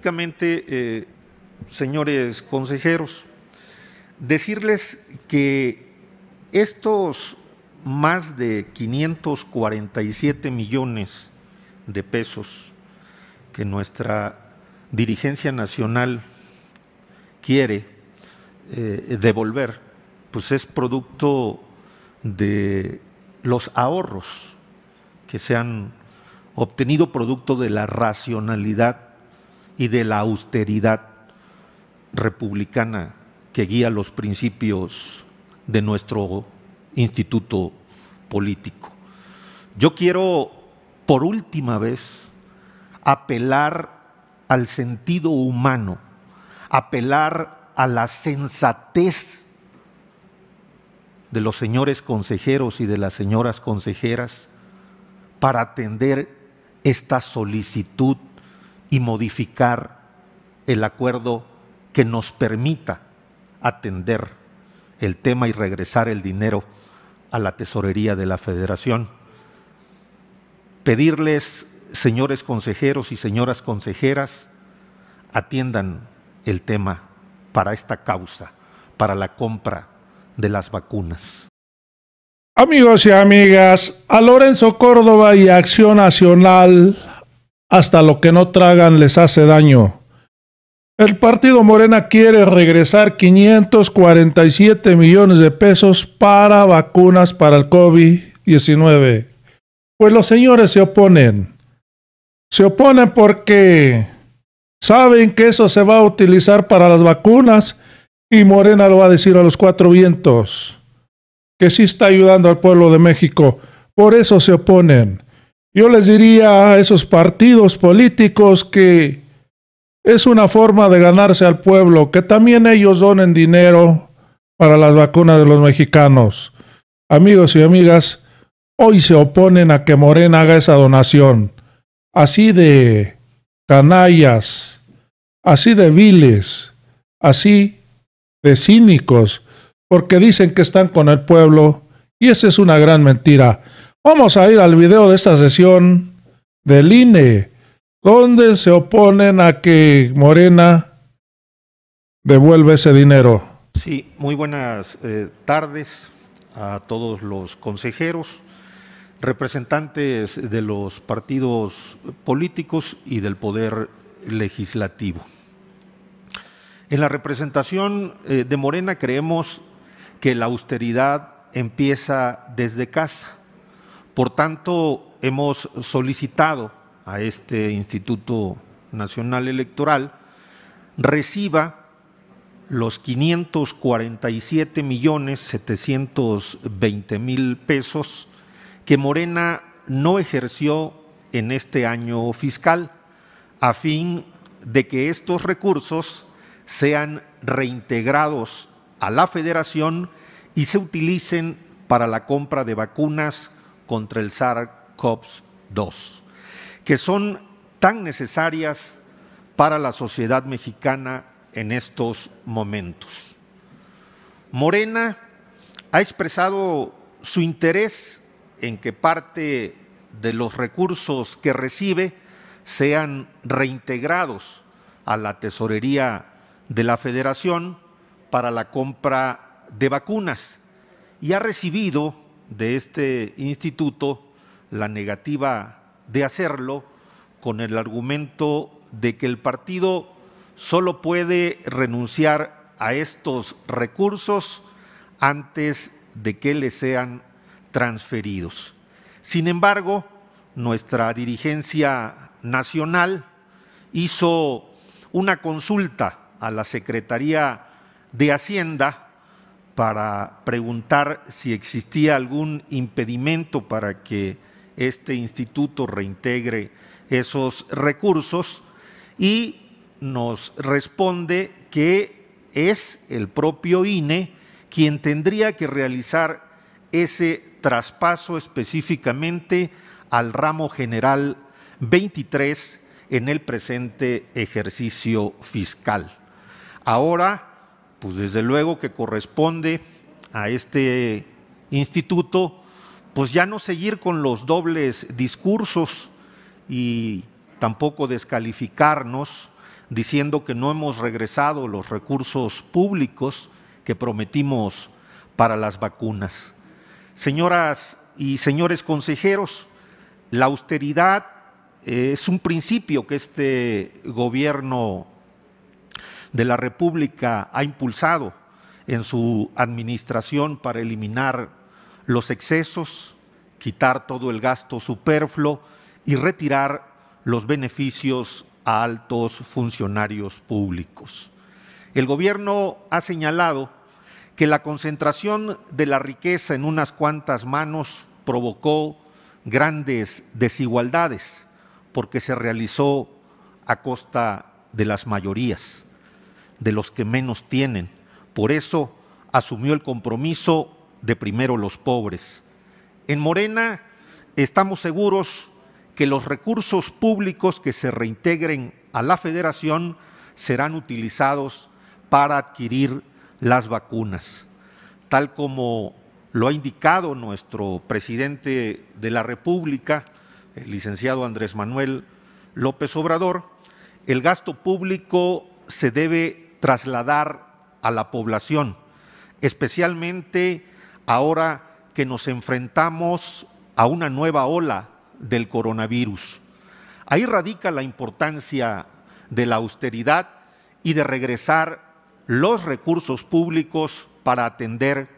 únicamente, eh, señores consejeros, decirles que estos más de 547 millones de pesos que nuestra dirigencia nacional quiere eh, devolver, pues es producto de los ahorros que se han obtenido producto de la racionalidad y de la austeridad republicana que guía los principios de nuestro instituto político. Yo quiero, por última vez, apelar al sentido humano, apelar a la sensatez de los señores consejeros y de las señoras consejeras para atender esta solicitud y modificar el acuerdo que nos permita atender el tema y regresar el dinero a la tesorería de la federación. Pedirles, señores consejeros y señoras consejeras, atiendan el tema para esta causa, para la compra de las vacunas. Amigos y amigas, a Lorenzo Córdoba y Acción Nacional hasta lo que no tragan les hace daño. El partido Morena quiere regresar 547 millones de pesos para vacunas para el COVID-19. Pues los señores se oponen. Se oponen porque saben que eso se va a utilizar para las vacunas y Morena lo va a decir a los cuatro vientos, que sí está ayudando al pueblo de México. Por eso se oponen. Yo les diría a esos partidos políticos que es una forma de ganarse al pueblo, que también ellos donen dinero para las vacunas de los mexicanos. Amigos y amigas, hoy se oponen a que Morena haga esa donación. Así de canallas, así de viles, así de cínicos, porque dicen que están con el pueblo y esa es una gran mentira. Vamos a ir al video de esta sesión del INE, donde se oponen a que Morena devuelva ese dinero. Sí, muy buenas eh, tardes a todos los consejeros, representantes de los partidos políticos y del poder legislativo. En la representación eh, de Morena creemos que la austeridad empieza desde casa por tanto, hemos solicitado a este Instituto Nacional Electoral reciba los 547 millones 720 mil pesos que Morena no ejerció en este año fiscal a fin de que estos recursos sean reintegrados a la federación y se utilicen para la compra de vacunas contra el SARS-CoV-2, que son tan necesarias para la sociedad mexicana en estos momentos. Morena ha expresado su interés en que parte de los recursos que recibe sean reintegrados a la tesorería de la federación para la compra de vacunas y ha recibido de este instituto la negativa de hacerlo con el argumento de que el partido solo puede renunciar a estos recursos antes de que le sean transferidos. Sin embargo, nuestra dirigencia nacional hizo una consulta a la Secretaría de Hacienda para preguntar si existía algún impedimento para que este instituto reintegre esos recursos y nos responde que es el propio INE quien tendría que realizar ese traspaso específicamente al ramo general 23 en el presente ejercicio fiscal. Ahora pues desde luego que corresponde a este instituto, pues ya no seguir con los dobles discursos y tampoco descalificarnos diciendo que no hemos regresado los recursos públicos que prometimos para las vacunas. Señoras y señores consejeros, la austeridad es un principio que este gobierno de la República ha impulsado en su administración para eliminar los excesos, quitar todo el gasto superfluo y retirar los beneficios a altos funcionarios públicos. El gobierno ha señalado que la concentración de la riqueza en unas cuantas manos provocó grandes desigualdades porque se realizó a costa de las mayorías de los que menos tienen. Por eso asumió el compromiso de primero los pobres. En Morena estamos seguros que los recursos públicos que se reintegren a la federación serán utilizados para adquirir las vacunas. Tal como lo ha indicado nuestro presidente de la República, el licenciado Andrés Manuel López Obrador, el gasto público se debe trasladar a la población, especialmente ahora que nos enfrentamos a una nueva ola del coronavirus. Ahí radica la importancia de la austeridad y de regresar los recursos públicos para atender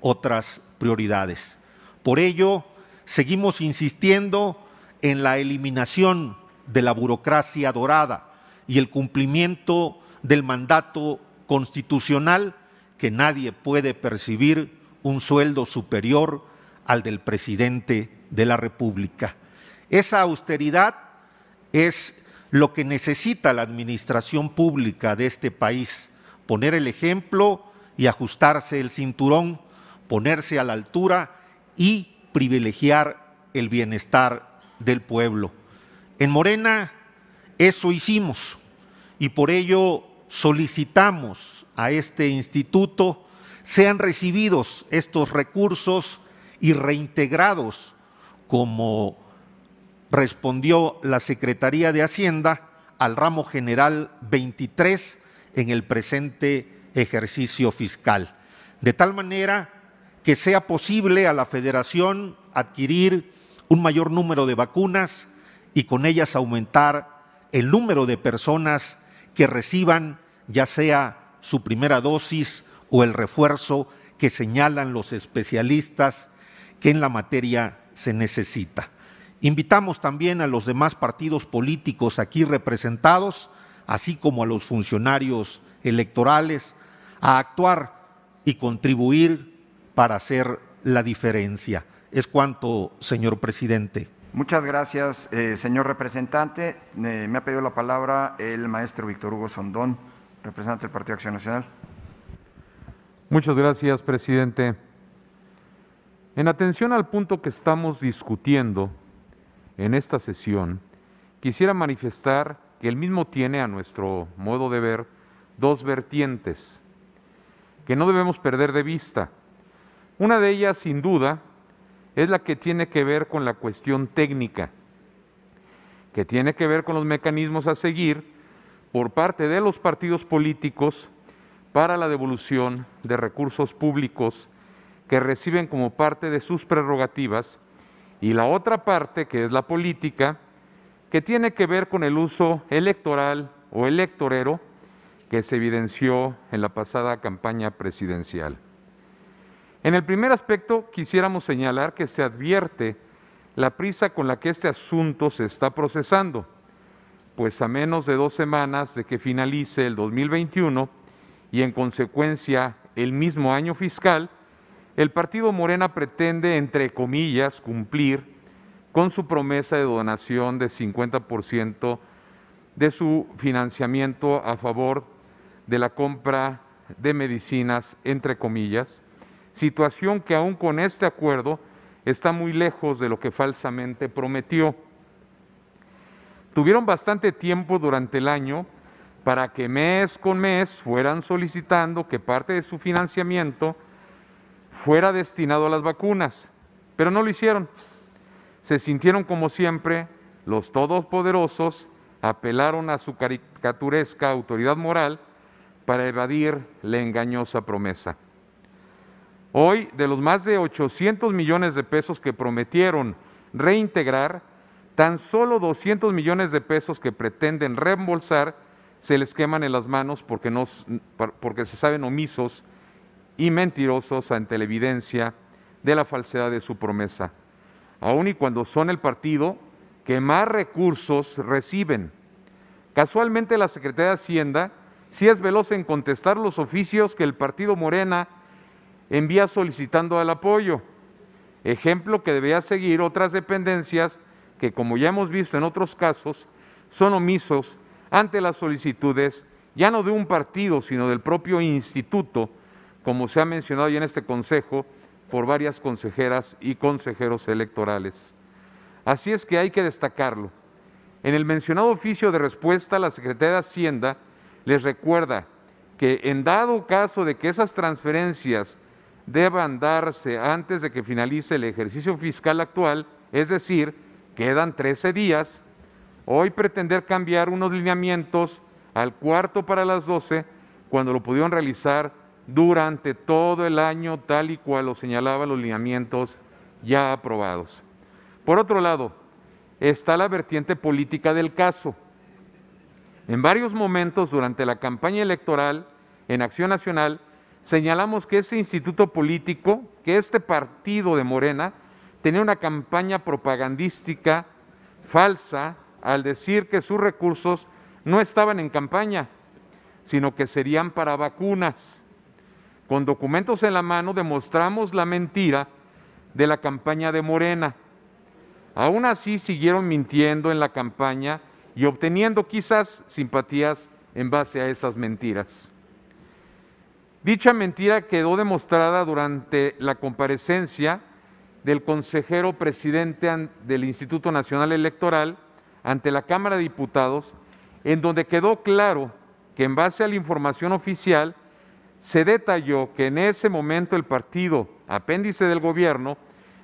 otras prioridades. Por ello, seguimos insistiendo en la eliminación de la burocracia dorada y el cumplimiento del mandato constitucional que nadie puede percibir un sueldo superior al del presidente de la República. Esa austeridad es lo que necesita la administración pública de este país, poner el ejemplo y ajustarse el cinturón, ponerse a la altura y privilegiar el bienestar del pueblo. En Morena eso hicimos y por ello solicitamos a este instituto sean recibidos estos recursos y reintegrados, como respondió la Secretaría de Hacienda, al ramo general 23 en el presente ejercicio fiscal, de tal manera que sea posible a la Federación adquirir un mayor número de vacunas y con ellas aumentar el número de personas que reciban ya sea su primera dosis o el refuerzo que señalan los especialistas que en la materia se necesita. Invitamos también a los demás partidos políticos aquí representados, así como a los funcionarios electorales, a actuar y contribuir para hacer la diferencia. Es cuanto, señor presidente. Muchas gracias, eh, señor representante. Eh, me ha pedido la palabra el maestro Víctor Hugo Sondón. Representante del Partido Acción Nacional. Muchas gracias, presidente. En atención al punto que estamos discutiendo en esta sesión, quisiera manifestar que el mismo tiene, a nuestro modo de ver, dos vertientes que no debemos perder de vista. Una de ellas, sin duda, es la que tiene que ver con la cuestión técnica, que tiene que ver con los mecanismos a seguir por parte de los partidos políticos para la devolución de recursos públicos que reciben como parte de sus prerrogativas y la otra parte, que es la política, que tiene que ver con el uso electoral o electorero que se evidenció en la pasada campaña presidencial. En el primer aspecto, quisiéramos señalar que se advierte la prisa con la que este asunto se está procesando pues a menos de dos semanas de que finalice el 2021 y en consecuencia el mismo año fiscal, el partido Morena pretende, entre comillas, cumplir con su promesa de donación de 50% de su financiamiento a favor de la compra de medicinas, entre comillas, situación que aún con este acuerdo está muy lejos de lo que falsamente prometió. Tuvieron bastante tiempo durante el año para que mes con mes fueran solicitando que parte de su financiamiento fuera destinado a las vacunas, pero no lo hicieron. Se sintieron como siempre los todopoderosos, apelaron a su caricaturesca autoridad moral para evadir la engañosa promesa. Hoy, de los más de 800 millones de pesos que prometieron reintegrar, Tan solo 200 millones de pesos que pretenden reembolsar se les queman en las manos porque, se saben omisos y mentirosos ante la evidencia de la falsedad de su promesa, aun y cuando son el partido que más recursos reciben. Casualmente la Secretaría de Hacienda sí es veloz en contestar los oficios que el partido Morena envía solicitando el apoyo, ejemplo que debería seguir otras dependencias que, como ya hemos visto en otros casos, son omisos ante las solicitudes ya no de un partido, sino del propio instituto, como se ha mencionado ya en este Consejo por varias consejeras y consejeros electorales. Así es que hay que destacarlo. En el mencionado oficio de respuesta, la Secretaría de Hacienda les recuerda que en dado caso de que esas transferencias deban darse antes de que finalice el ejercicio fiscal actual, es decir, Quedan 13 días. Hoy pretender cambiar unos lineamientos al cuarto para las 12, cuando lo pudieron realizar durante todo el año, tal y cual lo señalaban los lineamientos ya aprobados. Por otro lado, está la vertiente política del caso. En varios momentos durante la campaña electoral en Acción Nacional, señalamos que ese instituto político, que este partido de Morena, tenía una campaña propagandística falsa al decir que sus recursos no estaban en campaña, sino que serían para vacunas. Con documentos en la mano demostramos la mentira de la campaña de Morena. Aún así siguieron mintiendo en la campaña y obteniendo quizás simpatías en base a esas mentiras. Dicha mentira quedó demostrada durante la comparecencia del consejero presidente del Instituto Nacional Electoral ante la Cámara de Diputados, en donde quedó claro que en base a la información oficial se detalló que en ese momento el partido, apéndice del gobierno,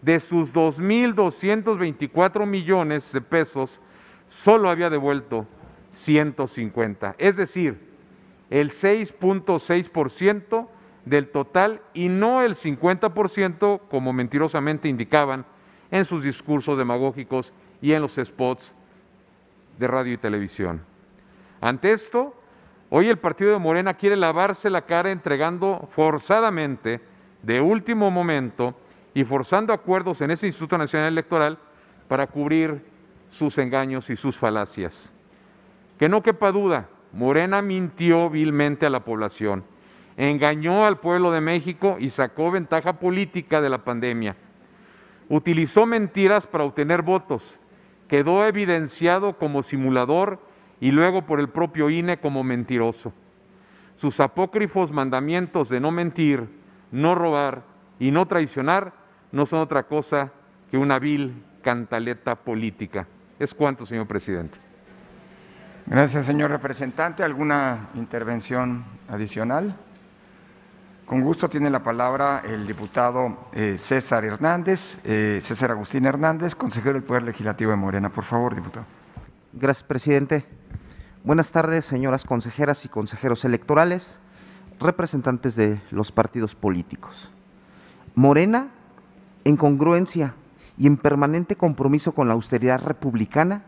de sus 2.224 millones de pesos, solo había devuelto 150. Es decir, el 6.6% del total y no el 50% como mentirosamente indicaban en sus discursos demagógicos y en los spots de radio y televisión. Ante esto, hoy el partido de Morena quiere lavarse la cara entregando forzadamente, de último momento, y forzando acuerdos en ese Instituto Nacional Electoral para cubrir sus engaños y sus falacias. Que no quepa duda, Morena mintió vilmente a la población engañó al pueblo de México y sacó ventaja política de la pandemia. Utilizó mentiras para obtener votos. Quedó evidenciado como simulador y luego por el propio INE como mentiroso. Sus apócrifos mandamientos de no mentir, no robar y no traicionar no son otra cosa que una vil cantaleta política. Es cuanto, señor presidente. Gracias, señor representante. ¿Alguna intervención adicional? Con gusto tiene la palabra el diputado eh, César Hernández, eh, César Agustín Hernández, consejero del Poder Legislativo de Morena. Por favor, diputado. Gracias, presidente. Buenas tardes, señoras consejeras y consejeros electorales, representantes de los partidos políticos. Morena, en congruencia y en permanente compromiso con la austeridad republicana,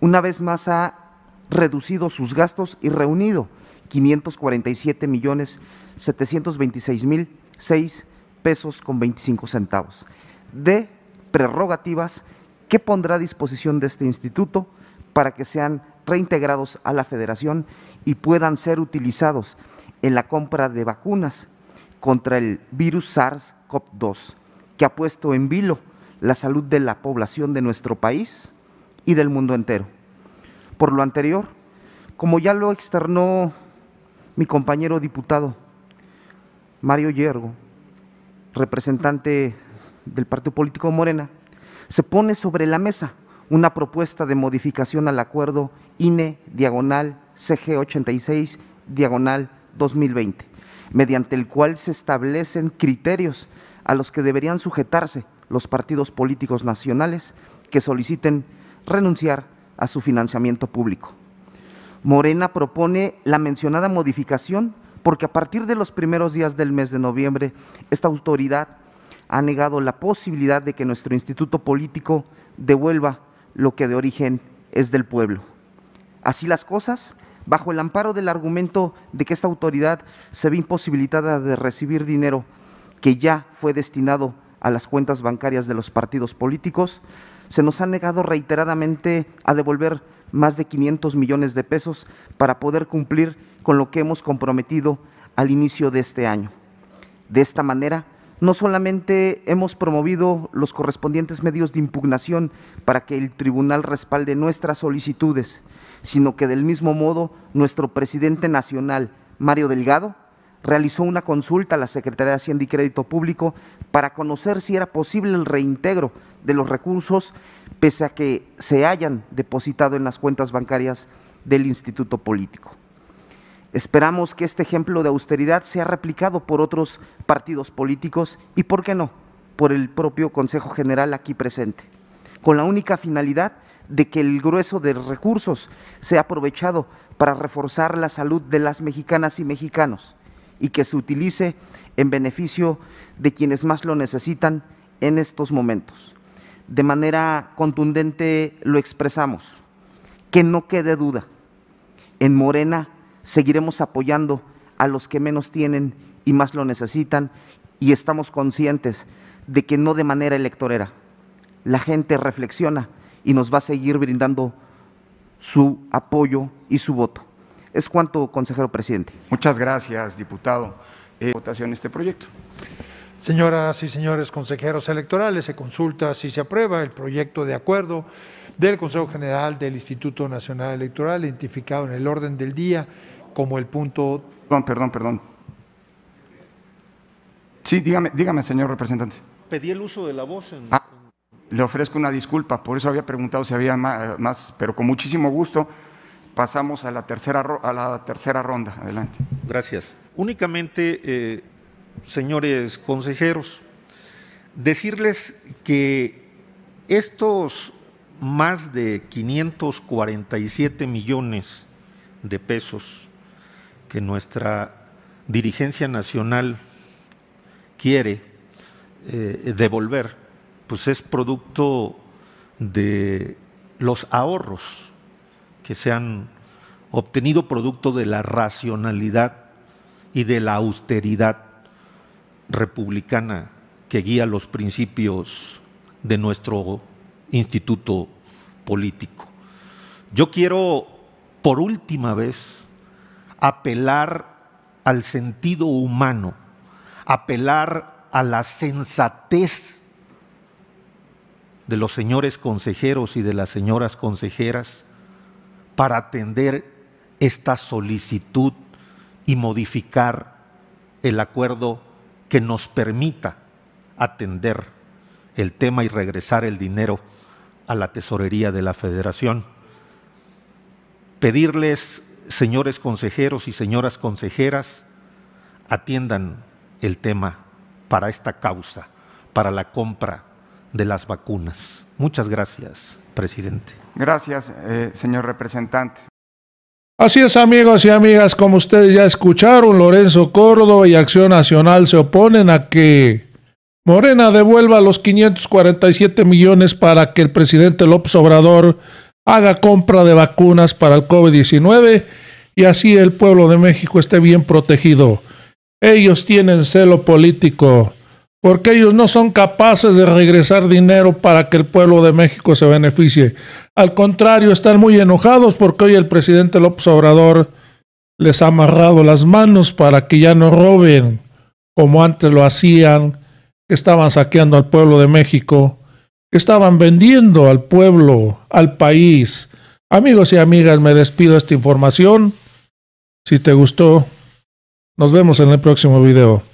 una vez más ha reducido sus gastos y reunido 547 millones 726 mil 6 pesos con 25 centavos. De prerrogativas que pondrá a disposición de este instituto para que sean reintegrados a la federación y puedan ser utilizados en la compra de vacunas contra el virus SARS-CoV-2, que ha puesto en vilo la salud de la población de nuestro país y del mundo entero. Por lo anterior, como ya lo externó mi compañero diputado Mario Yergo, representante del Partido Político Morena, se pone sobre la mesa una propuesta de modificación al acuerdo INE diagonal CG 86 diagonal 2020, mediante el cual se establecen criterios a los que deberían sujetarse los partidos políticos nacionales que soliciten renunciar a su financiamiento público. Morena propone la mencionada modificación porque a partir de los primeros días del mes de noviembre, esta autoridad ha negado la posibilidad de que nuestro instituto político devuelva lo que de origen es del pueblo. Así las cosas, bajo el amparo del argumento de que esta autoridad se ve imposibilitada de recibir dinero que ya fue destinado a las cuentas bancarias de los partidos políticos, se nos ha negado reiteradamente a devolver más de 500 millones de pesos para poder cumplir con lo que hemos comprometido al inicio de este año. De esta manera, no solamente hemos promovido los correspondientes medios de impugnación para que el tribunal respalde nuestras solicitudes, sino que del mismo modo nuestro presidente nacional, Mario Delgado, realizó una consulta a la Secretaría de Hacienda y Crédito Público para conocer si era posible el reintegro de los recursos pese a que se hayan depositado en las cuentas bancarias del Instituto Político. Esperamos que este ejemplo de austeridad sea replicado por otros partidos políticos y, ¿por qué no?, por el propio Consejo General aquí presente, con la única finalidad de que el grueso de recursos sea aprovechado para reforzar la salud de las mexicanas y mexicanos y que se utilice en beneficio de quienes más lo necesitan en estos momentos. De manera contundente lo expresamos. Que no quede duda, en Morena seguiremos apoyando a los que menos tienen y más lo necesitan y estamos conscientes de que no de manera electorera. La gente reflexiona y nos va a seguir brindando su apoyo y su voto. Es cuanto, consejero presidente. Muchas gracias, diputado. Eh, votación este proyecto. Señoras y señores consejeros electorales, se consulta si se aprueba el proyecto de acuerdo del Consejo General del Instituto Nacional Electoral, identificado en el orden del día como el punto. Perdón, perdón, perdón. Sí, dígame, dígame, señor representante. Pedí el uso de la voz. Ah, le ofrezco una disculpa, por eso había preguntado si había más pero con muchísimo gusto pasamos a la tercera, a la tercera ronda. Adelante. Gracias. Únicamente, eh, señores consejeros, decirles que estos más de 547 millones de pesos que nuestra dirigencia nacional quiere eh, devolver, pues es producto de los ahorros que se han obtenido producto de la racionalidad y de la austeridad republicana que guía los principios de nuestro instituto político. Yo quiero, por última vez, apelar al sentido humano, apelar a la sensatez de los señores consejeros y de las señoras consejeras para atender esta solicitud y modificar el acuerdo que nos permita atender el tema y regresar el dinero a la tesorería de la federación. Pedirles, señores consejeros y señoras consejeras, atiendan el tema para esta causa, para la compra de las vacunas. Muchas gracias presidente. Gracias, eh, señor representante. Así es, amigos y amigas, como ustedes ya escucharon, Lorenzo Córdoba y Acción Nacional se oponen a que Morena devuelva los 547 millones para que el presidente López Obrador haga compra de vacunas para el COVID-19 y así el pueblo de México esté bien protegido. Ellos tienen celo político porque ellos no son capaces de regresar dinero para que el pueblo de México se beneficie. Al contrario, están muy enojados porque hoy el presidente López Obrador les ha amarrado las manos para que ya no roben como antes lo hacían, que estaban saqueando al pueblo de México, que estaban vendiendo al pueblo, al país. Amigos y amigas, me despido esta información. Si te gustó, nos vemos en el próximo video.